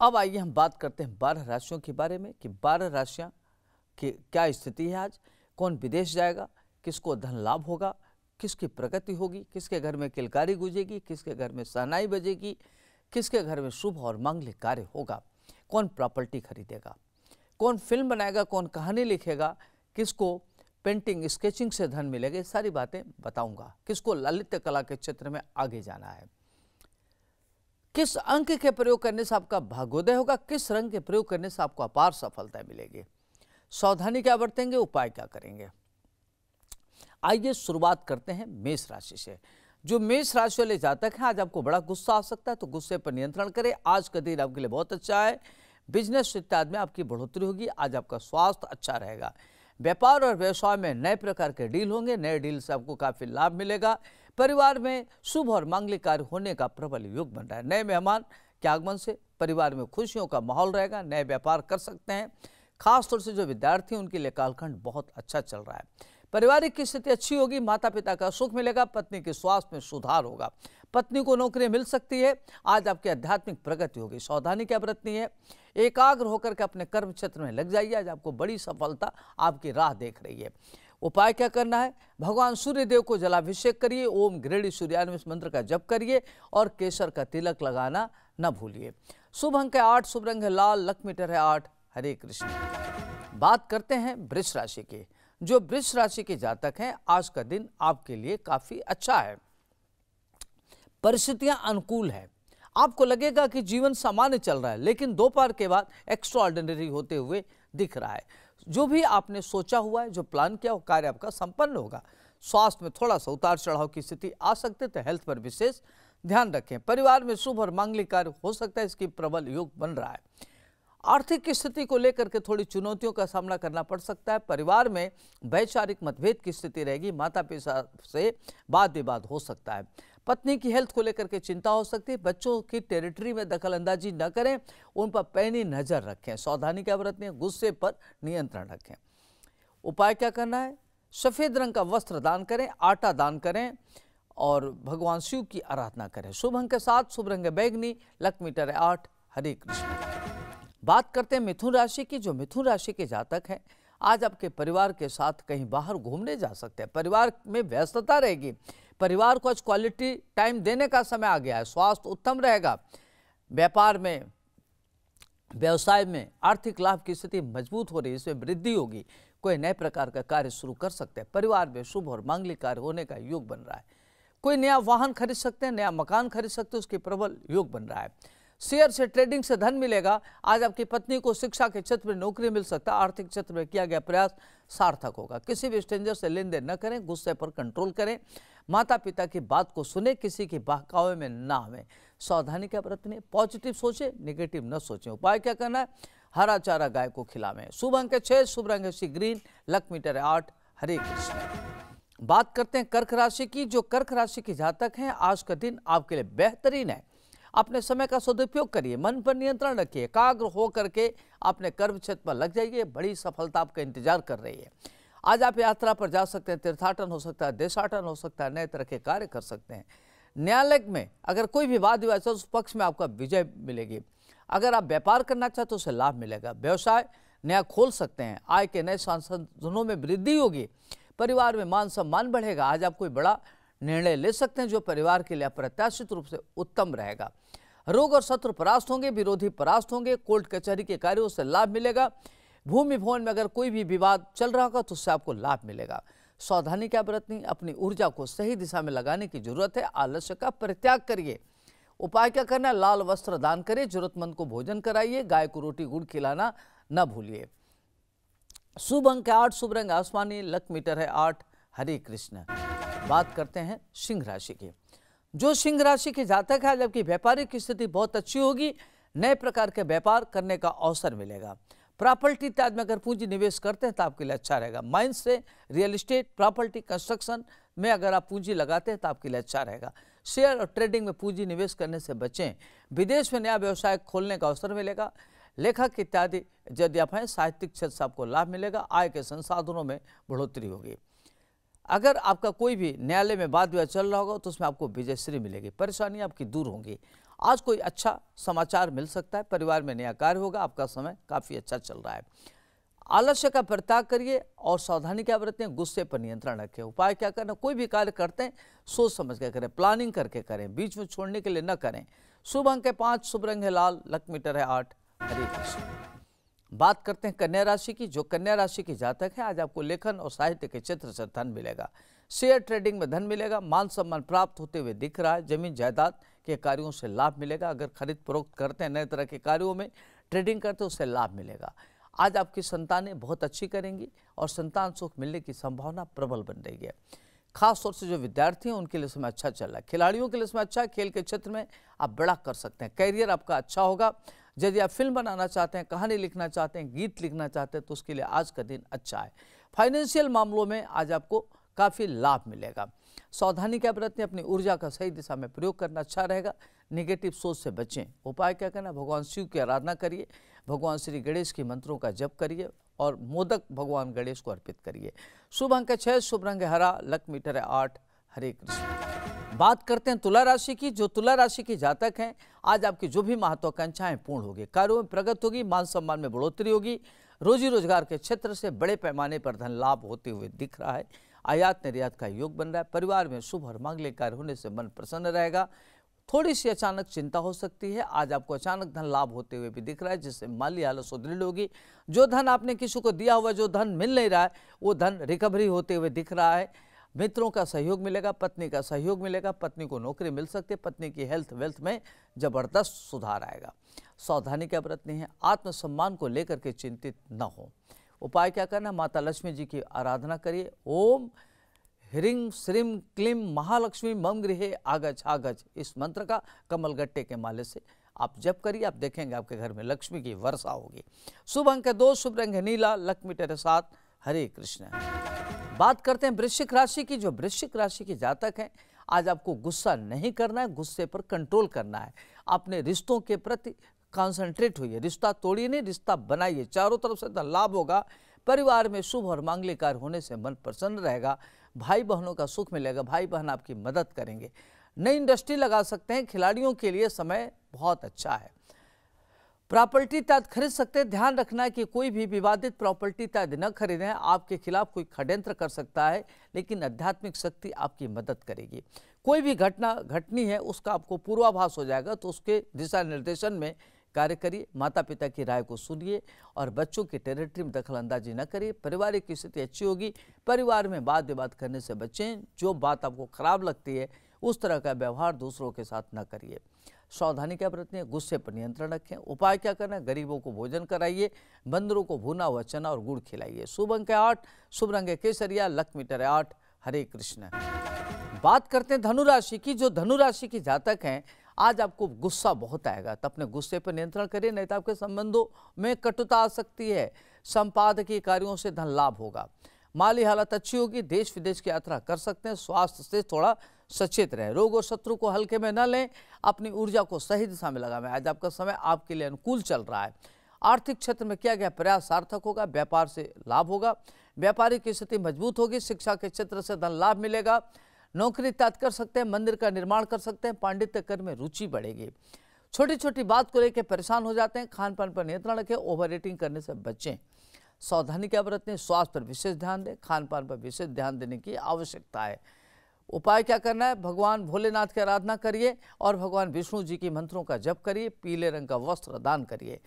अब आइए हम बात करते हैं बारह राशियों के बारे में कि बारह राशियाँ की क्या स्थिति है आज कौन विदेश जाएगा किसको धन लाभ होगा किसकी प्रगति होगी किसके घर में किलकारी गुजेगी किसके घर में सहनाई बजेगी किसके घर में शुभ और मांगलिक कार्य होगा कौन प्रॉपर्टी खरीदेगा कौन फिल्म बनाएगा कौन कहानी लिखेगा किसको पेंटिंग स्केचिंग से धन मिलेगा सारी बातें बताऊंगा किसको ललित कला के क्षेत्र में आगे जाना है किस अंक के प्रयोग करने से आपका भागोदय होगा किस रंग के प्रयोग करने से आपको अपार सफलता मिलेगी सावधानी क्या बरतेंगे उपाय क्या करेंगे आइए शुरुआत करते हैं मेष राशि से जो मेष राशि वाले जातक हैं आज आपको बड़ा गुस्सा आ सकता है तो गुस्से पर नियंत्रण करें आज का दिन आपके लिए बहुत अच्छा है बिजनेस इत्यादि में आपकी बढ़ोतरी होगी आज आपका स्वास्थ्य अच्छा रहेगा व्यापार और व्यवसाय में नए प्रकार के डील होंगे नए डील से आपको काफ़ी लाभ मिलेगा परिवार में शुभ और मांगलिक कार्य होने का प्रबल योग बन रहा है नए मेहमान के आगमन से परिवार में खुशियों का माहौल रहेगा नए व्यापार कर सकते हैं खासतौर से जो विद्यार्थी उनके लिए कालखंड बहुत अच्छा चल रहा है पारिवारिक की स्थिति अच्छी होगी माता पिता का सुख मिलेगा पत्नी के स्वास्थ्य में सुधार होगा पत्नी को नौकरी मिल सकती है आज आपकी आध्यात्मिक प्रगति होगी सावधानी क्या बरतनी है एकाग्र होकर के अपने कर्म क्षेत्र में लग जाइए आज आपको बड़ी सफलता आपकी राह देख रही है उपाय क्या करना है भगवान सूर्य देव को जलाभिषेक करिए ओम ग्रेडी सूर्यान इस मंत्र का जप करिए और केसर का तिलक लगाना न भूलिए शुभ अंक है आठ शुभ रंग है लाल लक्ष्मीटर है आठ हरे कृष्ण बात करते हैं वृक्ष राशि के जो वृक्ष राशि के जातक हैं आज का दिन आपके लिए काफी अच्छा है परिस्थितियां अनुकूल है आपको लगेगा कि जीवन सामान्य चल रहा है लेकिन दोपहर के बाद एक्स्ट्रा होते हुए दिख रहा है जो भी आपने सोचा हुआ है जो प्लान किया वो कार्य आपका संपन्न होगा स्वास्थ्य में थोड़ा सा उतार चढ़ाव की स्थिति आ सकते तो हेल्थ पर विशेष ध्यान रखें परिवार में शुभ और मांगलिक कार्य हो सकता है इसकी प्रबल योग बन रहा है आर्थिक स्थिति को लेकर के थोड़ी चुनौतियों का सामना करना पड़ सकता है परिवार में वैचारिक मतभेद की स्थिति रहेगी माता पिता से वाद विवाद हो सकता है पत्नी की हेल्थ को लेकर के चिंता हो सकती है बच्चों की टेरिटरी में दखल अंदाजी न करें उन पर पैनी नज़र रखें सावधानी क्या बरतने गुस्से पर नियंत्रण रखें उपाय क्या करना है सफ़ेद रंग का वस्त्र दान करें आटा दान करें और भगवान शिव की आराधना करें शुभ अंक के साथ शुभ रंग बैगनी लक मीटर आठ हरे कृष्ण बात करते हैं मिथुन राशि की जो मिथुन राशि के जातक हैं आज आपके परिवार के साथ कहीं बाहर घूमने जा सकते हैं परिवार में व्यस्तता रहेगी परिवार को आज क्वालिटी टाइम देने का समय आ गया है स्वास्थ्य उत्तम रहेगा व्यापार में व्यवसाय में आर्थिक लाभ की स्थिति मजबूत हो रही है इसमें वृद्धि होगी कोई नए प्रकार का कार्य शुरू कर सकते हैं परिवार में शुभ और मांगलिक कार्य होने का योग बन रहा है कोई नया वाहन खरीद सकते हैं नया मकान खरीद सकते हैं उसके प्रबल योग बन रहा है शेयर से ट्रेडिंग से धन मिलेगा आज आपकी पत्नी को शिक्षा के क्षेत्र में नौकरी मिल सकता है आर्थिक क्षेत्र में किया गया प्रयास सार्थक होगा किसी भी स्ट्रेंजर से लेन देन न करें गुस्से पर कंट्रोल करें माता पिता की बात को सुने किसी की बहकावे में ना आवें सावधानी क्या बरतने पॉजिटिव सोचें निगेटिव न सोचें उपाय क्या करना है हरा चारा गाय को खिलावें शुभ अंक है छः शुभ रंग है ग्रीन लक मीटर आठ हरे कृष्ण बात करते हैं कर्क राशि की जो कर्क राशि के जातक हैं आज का दिन आपके लिए बेहतरीन है अपने समय का सदुपयोग करिए मन पर नियंत्रण रखिए एकाग्र हो करके अपने कर्म क्षेत्र पर लग जाइए बड़ी सफलता आपका इंतजार कर रही है आज आप यात्रा पर जा सकते हैं तीर्थाटन हो सकता है देशाटन हो सकता है नए तरह के कार्य कर सकते हैं न्यायालय में अगर कोई भी वाद विवाद उस पक्ष में आपका विजय मिलेगी अगर आप व्यापार करना चाहते तो उसे लाभ मिलेगा व्यवसाय नया खोल सकते हैं आय के नए संसाधनों में वृद्धि होगी परिवार में मान सम्मान बढ़ेगा आज आप कोई बड़ा निर्णय ले सकते हैं जो परिवार के लिए अप्रत्याशित रूप से उत्तम रहेगा रोग और शत्रु परास्त होंगे विरोधी परास्त होंगे कोर्ट कचहरी के कार्यों से लाभ मिलेगा भूमि भवन में अगर कोई भी विवाद चल रहा होगा तो उससे आपको लाभ मिलेगा सावधानी क्या बरतनी अपनी ऊर्जा को सही दिशा में लगाने की जरूरत है आलस्य का परित्याग करिए उपाय क्या करना लाल वस्त्र दान करिए जरूरतमंद को भोजन कराइए गाय को रोटी गुड़ खिलाना न भूलिए शुभ अंक है आठ शुभ रंग आसमानी लक मीटर है आठ हरे कृष्ण बात करते हैं सिंह राशि की जो सिंह राशि के जातक है जबकि व्यापारिक स्थिति बहुत अच्छी होगी नए प्रकार के व्यापार करने का अवसर मिलेगा प्रॉपर्टी इत्यादि में अगर पूंजी निवेश करते हैं तो आपके लिए अच्छा रहेगा माइंस से रियल इस्टेट प्रॉपर्टी कंस्ट्रक्शन में अगर आप पूंजी लगाते हैं तो आपके लिए अच्छा रहेगा शेयर और ट्रेडिंग में पूंजी निवेश करने से बचें विदेश में नया व्यवसाय खोलने का अवसर मिलेगा लेखक इत्यादि यदि आप हैं साहित्यिक क्षेत्र से आपको लाभ मिलेगा आय के संसाधनों में बढ़ोतरी होगी अगर आपका कोई भी न्यायालय में वाद विवाद चल रहा होगा तो उसमें आपको विजयश्री मिलेगी परेशानी आपकी दूर होंगी आज कोई अच्छा समाचार मिल सकता है परिवार में नया कार्य होगा आपका समय काफ़ी अच्छा चल रहा है आलस्य का परित्याग करिए और सावधानी क्या बरतें गुस्से पर नियंत्रण रखें उपाय क्या करना कोई भी कार्य करते हैं सोच समझ के करें प्लानिंग करके करें बीच में छोड़ने के लिए न करें शुभ अंक है पाँच शुभ रंग है लाल लक मीटर है आठ हरे कृष्ण बात करते हैं कन्या राशि की जो कन्या राशि की जातक है आज आपको लेखन और साहित्य के क्षेत्र से धन मिलेगा शेयर ट्रेडिंग में धन मिलेगा मान सम्मान प्राप्त होते हुए दिख रहा है जमीन जायदाद के कार्यों से लाभ मिलेगा अगर खरीद फरोख्त करते हैं नए तरह के कार्यों में ट्रेडिंग करते हैं उससे लाभ मिलेगा आज आपकी संतानें बहुत अच्छी करेंगी और संतान सुख मिलने की संभावना प्रबल बन रही है खास तौर से जो विद्यार्थी हैं उनके लिए समय अच्छा चल रहा है खिलाड़ियों के लिए समय अच्छा है खेल के क्षेत्र में आप बड़ा कर सकते हैं करियर आपका अच्छा होगा यदि आप फिल्म बनाना चाहते हैं कहानी लिखना चाहते हैं गीत लिखना चाहते हैं तो उसके लिए आज का दिन अच्छा है फाइनेंशियल मामलों में आज आपको काफ़ी लाभ मिलेगा सावधानी क्या बरतें अपनी ऊर्जा का सही दिशा में प्रयोग करना अच्छा रहेगा निगेटिव सोच से बचें उपाय क्या करना भगवान शिव की आराधना करिए भगवान श्री गणेश के मंत्रों का जप करिए और मोदक भगवान गणेश को अर्पित करिए शुभ अंक छः शुभ रंग हरा लक मीटर है आठ हरे कृष्ण बात करते हैं तुला राशि की जो तुला राशि के जातक हैं आज आपकी जो भी महत्वाकांक्षाएं पूर्ण होगी कार्यों में प्रगति होगी मान सम्मान में बढ़ोतरी होगी रोजी रोजगार के क्षेत्र से बड़े पैमाने पर धन लाभ होते हुए दिख रहा है आयात निर्यात का योग बन रहा है परिवार में शुभ और मांगलिक कार्य होने से मन प्रसन्न रहेगा थोड़ी सी अचानक चिंता हो सकती है आज आपको अचानक धन लाभ होते हुए भी दिख रहा है जिससे माली हालत सुदृढ़ होगी जो धन आपने किसी को दिया हुआ जो धन मिल नहीं रहा है वो धन रिकवरी होते हुए दिख रहा है मित्रों का सहयोग मिलेगा पत्नी का सहयोग मिलेगा पत्नी को नौकरी मिल सकती है पत्नी की हेल्थ वेल्थ में जबरदस्त सुधार आएगा सावधानी क्या बरतनी है आत्मसम्मान को लेकर के चिंतित न हो उपाय क्या करना माता लक्ष्मी जी की आराधना करिए ओम ह्रीम श्रीम क्लीम महालक्ष्मी मम गृह आगज आगज इस मंत्र का कमल गट्टे के माले से आप जब करिए आप देखेंगे आपके घर में लक्ष्मी की वर्षा होगी शुभ अंक दो शुभ रंग नीला लक्ष्मी तेरे साथ हरे कृष्ण बात करते हैं वृश्चिक राशि की जो वृश्चिक राशि के जातक हैं आज आपको गुस्सा नहीं करना है गुस्से पर कंट्रोल करना है अपने रिश्तों के प्रति कॉन्सेंट्रेट होइए रिश्ता तोड़िए नहीं रिश्ता बनाइए चारों तरफ से लाभ होगा परिवार में शुभ और मांगलिक कार्य होने से मन प्रसन्न रहेगा भाई बहनों का सुख मिलेगा भाई बहन आपकी मदद करेंगे नई इंडस्ट्री लगा सकते हैं खिलाड़ियों के लिए समय बहुत अच्छा है प्रॉपर्टी तहत खरीद सकते हैं ध्यान रखना है कि कोई भी विवादित प्रॉपर्टी तहत न खरीदें आपके खिलाफ कोई षड्यंत्र कर सकता है लेकिन आध्यात्मिक शक्ति आपकी मदद करेगी कोई भी घटना घटनी है उसका आपको पूर्वाभास हो जाएगा तो उसके दिशा निर्देशन में कार्य करिए माता पिता की राय को सुनिए और बच्चों की टेरिटरी में दखल अंदाजी न करिए पारिवारिक स्थिति अच्छी होगी परिवार में वाद विवाद करने से बचें जो बात आपको खराब लगती है उस तरह का व्यवहार दूसरों के साथ न करिए सावधानी क्या बरतनी है गुस्से पर नियंत्रण रखें उपाय क्या करना है गरीबों को भोजन कराइए बंदरों को भुना हुआ चना और गुड़ खिलाइए शुभ अंक है आठ शुभ रंग है केसरिया लक मीटर है आठ हरे कृष्ण बात करते हैं धनुराशि की जो धनुराशि की जातक हैं आज आपको गुस्सा बहुत आएगा तो अपने गुस्से पर नियंत्रण करिए नहीं तो आपके संबंधों में कटुता आ सकती है संपादकीय कार्यों से धन लाभ होगा माली हालत अच्छी होगी देश विदेश की यात्रा कर सकते हैं स्वास्थ्य से थोड़ा सचेत रहें रोग और शत्रु को हल्के में न लें अपनी ऊर्जा को सही दिशा में लगावें आज आपका समय आपके लिए अनुकूल चल रहा है आर्थिक क्षेत्र में किया गया प्रयास सार्थक होगा व्यापार से लाभ होगा व्यापारिक स्थिति मजबूत होगी शिक्षा के क्षेत्र से धन लाभ मिलेगा नौकरी त्याग कर सकते हैं मंदिर का निर्माण कर सकते हैं पांडित्य कर में रुचि बढ़ेगी छोटी छोटी बात को लेकर परेशान हो जाते हैं खान पान पर नियंत्रण रखें ओवर एटिंग करने से बचें सावधानी क्या बरतें स्वास्थ्य पर विशेष ध्यान दें खान पान पर विशेष ध्यान देने की आवश्यकता है उपाय क्या करना है भगवान भोलेनाथ की आराधना करिए और भगवान विष्णु जी के मंत्रों का जप करिए पीले रंग का वस्त्र दान करिए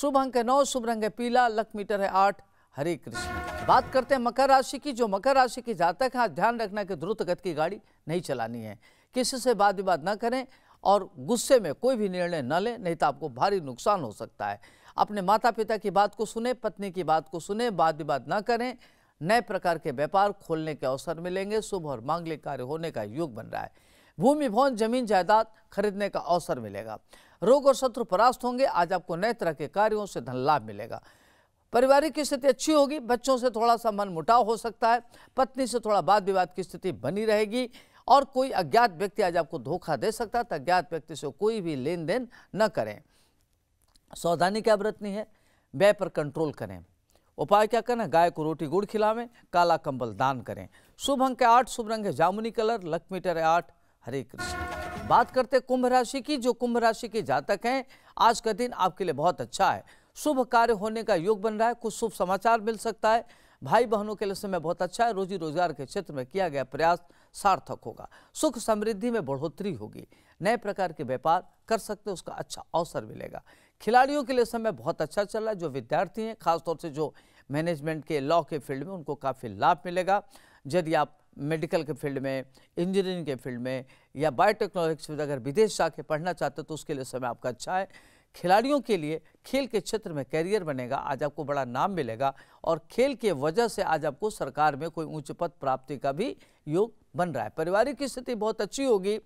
शुभ अंक है नौ शुभ रंग है पीला लक मीटर है आठ हरे कृष्ण बात करते हैं मकर राशि की जो मकर राशि की जातक हैं ध्यान रखना कि द्रुत गति की गाड़ी नहीं चलानी है किसी से बात विवाद न करें और गुस्से में कोई भी निर्णय न लें नहीं तो आपको भारी नुकसान हो सकता है अपने माता पिता की बात को सुने पत्नी की बात को सुने बात विवाद ना करें नए प्रकार के व्यापार खोलने के अवसर मिलेंगे शुभ और मांगलिक कार्य होने का योग बन रहा है भूमि भवन जमीन जायदाद खरीदने का अवसर मिलेगा रोग और शत्रु परास्त होंगे आज आपको नए तरह के कार्यों से धन लाभ मिलेगा पारिवारिक की स्थिति अच्छी होगी बच्चों से थोड़ा सा मन मुटाव हो सकता है पत्नी से थोड़ा वाद विवाद की स्थिति बनी रहेगी और कोई अज्ञात व्यक्ति आज आपको धोखा दे सकता है तो अज्ञात व्यक्ति से कोई भी लेन देन न करें सावधानी क्या बरतनी है व्यय पर कंट्रोल करें उपाय क्या करें गाय को रोटी गुड़ खिलावें काला कंबल दान करें शुभ अंक आठ शुभ रंग है जामुनी कलर लक्ष्मीटर आठ हरे कृष्ण बात करते कुंभ राशि की जो कुंभ राशि के जातक हैं आज का दिन आपके लिए बहुत अच्छा है शुभ कार्य होने का योग बन रहा है कुछ शुभ समाचार मिल सकता है भाई बहनों के लिए समय बहुत अच्छा है रोजी रोजगार के क्षेत्र में किया गया प्रयास सार्थक होगा सुख समृद्धि में बढ़ोतरी होगी नए प्रकार के व्यापार कर सकते उसका अच्छा अवसर मिलेगा खिलाड़ियों के लिए समय बहुत अच्छा चल रहा है जो विद्यार्थी हैं खासतौर से जो मैनेजमेंट के लॉ के फील्ड में उनको काफ़ी लाभ मिलेगा यदि आप मेडिकल के फील्ड में इंजीनियरिंग के फील्ड में या बायोटेक्नोलॉजी में अगर विदेश जाके पढ़ना चाहते हो तो उसके लिए समय आपका अच्छा है खिलाड़ियों के लिए खेल के क्षेत्र में कैरियर बनेगा आज आपको बड़ा नाम मिलेगा और खेल के वजह से आज आपको सरकार में कोई उच्च पद प्राप्ति का भी योग बन रहा है पारिवारिक स्थिति बहुत अच्छी होगी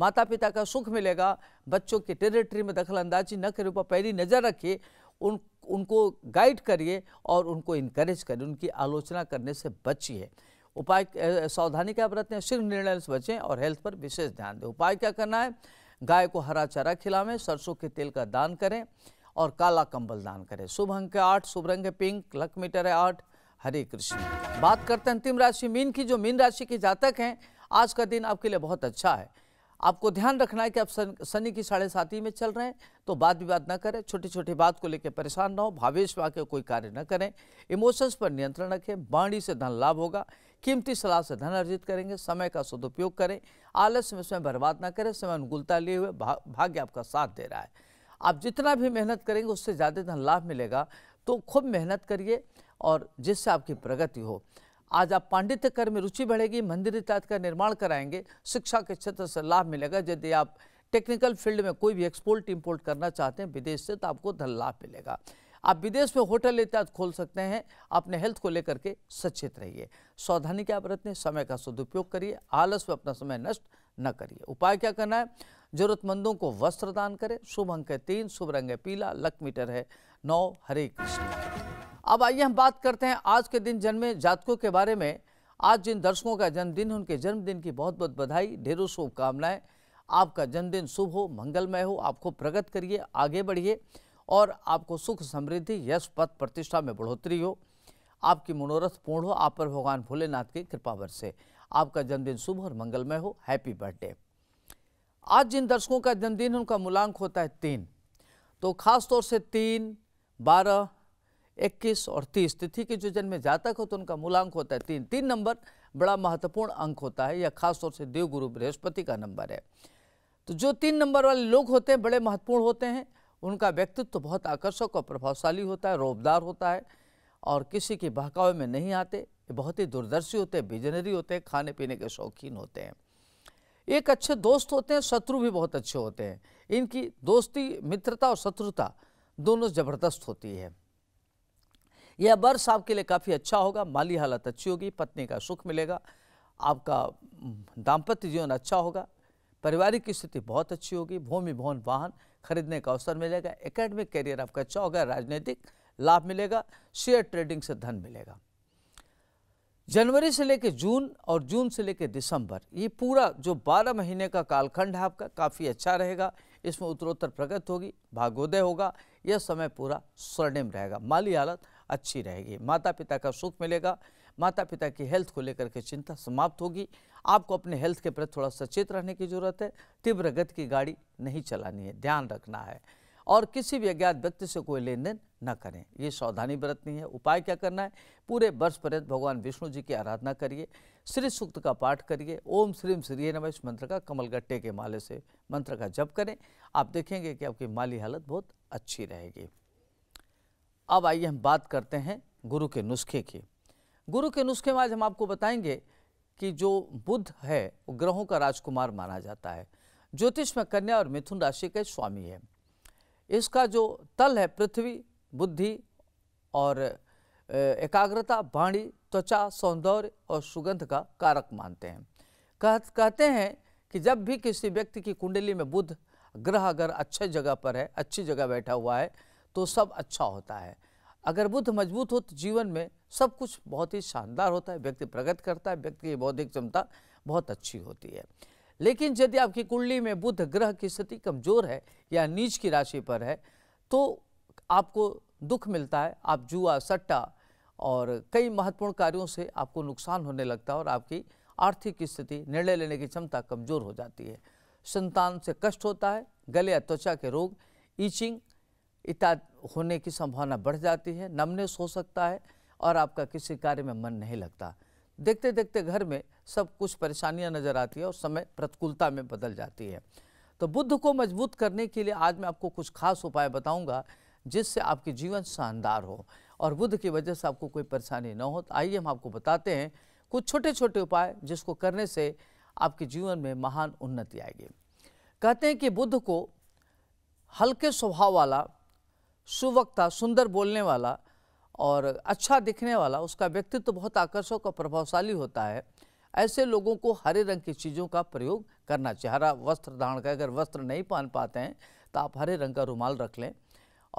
माता पिता का सुख मिलेगा बच्चों की टेरिटरी में दखल अंदाजी न करें ऊपर पैरी नज़र रखिए उन उनको गाइड करिए और उनको इनकरेज करिए उनकी आलोचना करने से बचिए उपाय सावधानी क्या बरतें सिर्फ निर्णय से बचें और हेल्थ पर विशेष ध्यान दें उपाय क्या करना है गाय को हरा चारा खिलावें सरसों के तेल का दान करें और काला कंबल दान करें शुभ अंक है आठ शुभ रंग है पिंक लक मीटर है आठ हरे कृष्ण बात करते हैं अंतिम राशि मीन की जो मीन राशि के जातक हैं आज का दिन आपके लिए बहुत अच्छा है आपको ध्यान रखना है कि आप सन, की साढ़े साथी में चल रहे हैं तो बात विवाद ना करें छोटी छोटी बात को लेकर परेशान ना हो भावेश में आकर कोई कार्य ना करें इमोशंस पर नियंत्रण रखें बाणी से धन लाभ होगा कीमती सलाह से धन अर्जित करेंगे समय का सदुपयोग करें आलस में स्वयं बर्बाद ना करें समय अनुकूलता लिए हुए भा, भाग्य आपका साथ दे रहा है आप जितना भी मेहनत करेंगे उससे ज़्यादा धन लाभ मिलेगा तो खूब मेहनत करिए और जिससे आपकी प्रगति हो आज आप पांडित्य कर में रुचि बढ़ेगी मंदिर का निर्माण कराएंगे शिक्षा के क्षेत्र से लाभ मिलेगा यदि आप टेक्निकल फील्ड में कोई भी एक्सपोर्ट इम्पोर्ट करना चाहते हैं विदेश से तो आपको धन लाभ मिलेगा आप विदेश में होटल इत्यादि खोल सकते हैं अपने हेल्थ को लेकर के सचेत रहिए सावधानी क्या बरतने समय का सदुपयोग करिए आलस में अपना समय नष्ट न करिए उपाय क्या करना है जरूरतमंदों को वस्त्र दान करें शुभ अंक है तीन शुभ रंग है पीला लक मीटर है नौ हरे कृष्ण अब आइए हम बात करते हैं आज के दिन जन्मे जातकों के बारे में आज जिन दर्शकों का जन्मदिन है उनके जन्मदिन की बहुत बहुत बधाई ढेरों शुभकामनाएं आपका जन्मदिन शुभ हो मंगलमय हो आपको प्रगत करिए आगे बढ़िए और आपको सुख समृद्धि यश पद प्रतिष्ठा में बढ़ोतरी हो आपकी मनोरथ पूर्ण हो आप पर भगवान भोलेनाथ की कृपा बरसे आपका जन्मदिन शुभ और मंगलमय हो हैप्पी बर्थडे आज जिन दर्शकों का जन्मदिन उनका मूलांक होता है तीन तो खास तौर से तीन बारह इक्कीस और तीस तिथि के जो जन्मे जातक हो तो उनका मूलांक होता है तीन तीन नंबर बड़ा महत्वपूर्ण अंक होता है या खासतौर से देवगुरु बृहस्पति का नंबर है तो जो तीन नंबर वाले लोग होते हैं बड़े महत्वपूर्ण होते हैं उनका व्यक्तित्व तो बहुत आकर्षक और प्रभावशाली होता है रोबदार होता है और किसी के बहकावे में नहीं आते बहुत ही दूरदर्शी होते हैं विजनरी होते हैं खाने पीने के शौकीन होते हैं एक अच्छे दोस्त होते हैं शत्रु भी बहुत अच्छे होते हैं इनकी दोस्ती मित्रता और शत्रुता दोनों ज़बरदस्त होती है यह वर्ष आपके लिए काफ़ी अच्छा होगा माली हालत अच्छी होगी पत्नी का सुख मिलेगा आपका दाम्पत्य जीवन अच्छा होगा पारिवारिक स्थिति बहुत अच्छी होगी भूमि भवन वाहन खरीदने का अवसर मिलेगा एकेडमिक करियर आपका अच्छा होगा राजनीतिक लाभ मिलेगा शेयर ट्रेडिंग से धन मिलेगा जनवरी से लेकर जून और जून से लेकर दिसंबर ये पूरा जो 12 महीने का कालखंड है आपका काफ़ी अच्छा रहेगा इसमें उत्तरोत्तर प्रगति होगी भागोदय होगा यह समय पूरा स्वर्णिम रहेगा माली हालत अच्छी रहेगी माता पिता का सुख मिलेगा माता पिता की हेल्थ को लेकर के चिंता समाप्त होगी आपको अपने हेल्थ के प्रति थोड़ा सचेत रहने की जरूरत है तीव्र गति की गाड़ी नहीं चलानी है ध्यान रखना है और किसी भी अज्ञात व्यक्ति से कोई लेन देन न करें ये सावधानी बरतनी है उपाय क्या करना है पूरे वर्ष पर्यत भगवान विष्णु जी की आराधना करिए श्री सूक्त का पाठ करिए ओम श्रीम श्री नम इस मंत्र का कमल गट्टे के माले से मंत्र का जप करें आप देखेंगे कि आपकी माली हालत बहुत अच्छी रहेगी अब आइए हम बात करते हैं गुरु के नुस्खे की गुरु के नुस्खे में आज हम आपको बताएंगे कि जो बुद्ध है वो ग्रहों का राजकुमार माना जाता है ज्योतिष में कन्या और मिथुन राशि के स्वामी है इसका जो तल है पृथ्वी बुद्धि और एकाग्रता वाणी त्वचा सौंदर्य और सुगंध का कारक मानते हैं कह कहते हैं कि जब भी किसी व्यक्ति की कुंडली में बुध ग्रह अगर अच्छे जगह पर है अच्छी जगह बैठा हुआ है तो सब अच्छा होता है अगर बुद्ध मजबूत हो तो जीवन में सब कुछ बहुत ही शानदार होता है व्यक्ति प्रगति करता है व्यक्ति की बौद्धिक क्षमता बहुत अच्छी होती है लेकिन यदि आपकी कुंडली में बुद्ध ग्रह की स्थिति कमजोर है या नीच की राशि पर है तो आपको दुख मिलता है आप जुआ सट्टा और कई महत्वपूर्ण कार्यों से आपको नुकसान होने लगता है और आपकी आर्थिक स्थिति निर्णय लेने की क्षमता कमजोर हो जाती है संतान से कष्ट होता है गले या त्वचा के रोग ईचिंग इत्यादि होने की संभावना बढ़ जाती है नमनेस हो सकता है और आपका किसी कार्य में मन नहीं लगता देखते देखते घर में सब कुछ परेशानियां नज़र आती है और समय प्रतिकूलता में बदल जाती है तो बुद्ध को मजबूत करने के लिए आज मैं आपको कुछ खास उपाय बताऊंगा जिससे आपके जीवन शानदार हो और बुद्ध की वजह से आपको कोई परेशानी ना हो तो आइए हम आपको बताते हैं कुछ छोटे छोटे उपाय जिसको करने से आपके जीवन में महान उन्नति आएगी कहते हैं कि बुद्ध को हल्के स्वभाव वाला सुवक्ता सुंदर बोलने वाला और अच्छा दिखने वाला उसका व्यक्तित्व तो बहुत आकर्षक और प्रभावशाली होता है ऐसे लोगों को हरे रंग की चीज़ों का प्रयोग करना चाहिए हरा वस्त्र धारण का अगर वस्त्र नहीं पहन पाते हैं तो आप हरे रंग का रुमाल रख लें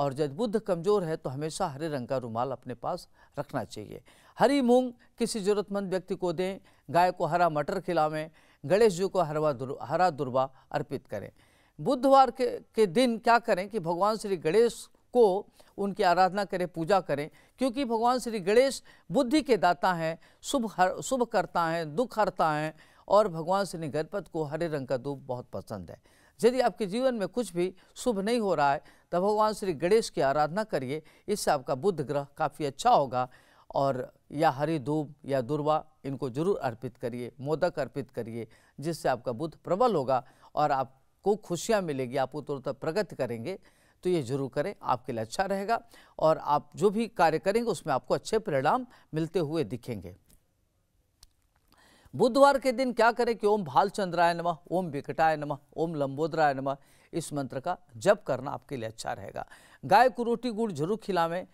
और जब बुद्ध कमज़ोर है तो हमेशा हरे रंग का रुमाल अपने पास रखना चाहिए हरी मूंग किसी ज़रूरतमंद व्यक्ति को दें गाय को हरा मटर खिलावें गणेश जी को हरवा दुर, हरा दुर्वा अर्पित करें बुधवार के, के दिन क्या करें कि भगवान श्री गणेश को उनकी आराधना करें पूजा करें क्योंकि भगवान श्री गणेश बुद्धि के दाता हैं शुभ हर शुभ करता हैं दुख हरता हैं और भगवान श्री गणपत को हरे रंग का दूप बहुत पसंद है यदि आपके जीवन में कुछ भी शुभ नहीं हो रहा है तो भगवान श्री गणेश की आराधना करिए इससे आपका बुद्ध ग्रह काफ़ी अच्छा होगा और या हरी धूप या दुर्वा इनको जरूर अर्पित करिए मोदक अर्पित करिए जिससे आपका बुद्ध प्रबल होगा और आपको खुशियाँ मिलेगी आप उत्तर प्रगति करेंगे तो ये जरूर करें आपके लिए अच्छा रहेगा और आप जो भी कार्य करेंगे उसमें आपको अच्छे परिणाम मिलते हुए दिखेंगे बुधवार के दिन क्या करें कि ओम भालचंद्राय नमः ओम विकटाय नमः ओम लंबोदराय नमः इस मंत्र का जप करना आपके लिए अच्छा रहेगा गाय को रोटी गुड़ जरूर खिलावें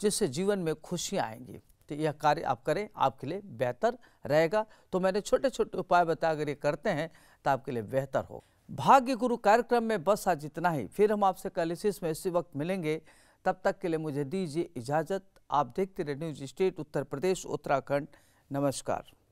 जिससे जीवन में खुशियाँ आएंगी तो यह कार्य आप करें आपके लिए बेहतर रहेगा तो मैंने छोटे छोटे उपाय बताए अगर ये करते हैं तो आपके लिए बेहतर होगा भाग्य गुरु कार्यक्रम में बस आज इतना ही फिर हम आपसे कल इसी में इसी वक्त मिलेंगे तब तक के लिए मुझे दीजिए इजाज़त आप देखते रहे न्यूज स्टेट उत्तर प्रदेश उत्तराखंड नमस्कार